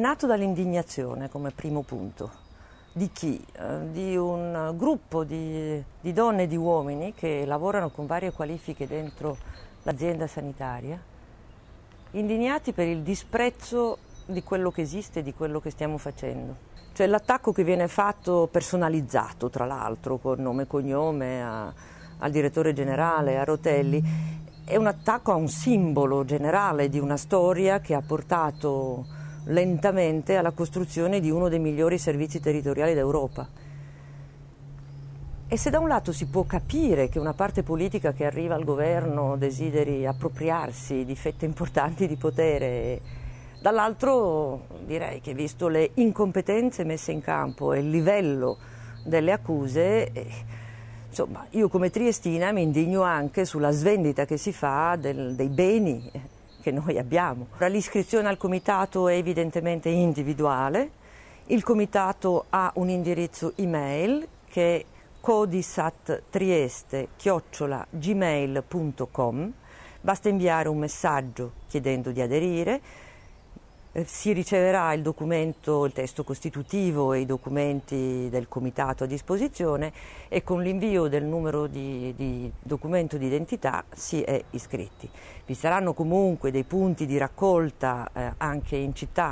Nato dall'indignazione come primo punto. Di chi? Eh, di un gruppo di, di donne e di uomini che lavorano con varie qualifiche dentro l'azienda sanitaria, indignati per il disprezzo di quello che esiste e di quello che stiamo facendo. Cioè l'attacco che viene fatto personalizzato, tra l'altro, con nome e cognome a, al direttore generale, a Rotelli, è un attacco a un simbolo generale di una storia che ha portato lentamente alla costruzione di uno dei migliori servizi territoriali d'Europa. E se da un lato si può capire che una parte politica che arriva al governo desideri appropriarsi di fette importanti di potere, dall'altro direi che visto le incompetenze messe in campo e il livello delle accuse, eh, insomma, io come triestina mi indigno anche sulla svendita che si fa del, dei beni che noi abbiamo. L'iscrizione al comitato è evidentemente individuale, il comitato ha un indirizzo email che è codisattrieste-gmail.com, basta inviare un messaggio chiedendo di aderire eh, si riceverà il documento, il testo costitutivo e i documenti del Comitato a disposizione e con l'invio del numero di, di documento di identità si è iscritti. Vi saranno comunque dei punti di raccolta eh, anche in città.